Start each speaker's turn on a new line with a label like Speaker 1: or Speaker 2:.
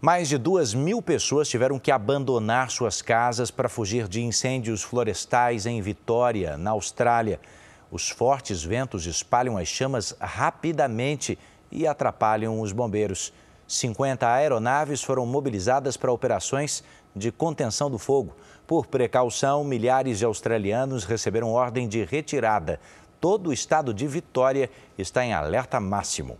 Speaker 1: Mais de duas mil pessoas tiveram que abandonar suas casas para fugir de incêndios florestais em Vitória, na Austrália. Os fortes ventos espalham as chamas rapidamente e atrapalham os bombeiros. 50 aeronaves foram mobilizadas para operações de contenção do fogo. Por precaução, milhares de australianos receberam ordem de retirada. Todo o estado de Vitória está em alerta máximo.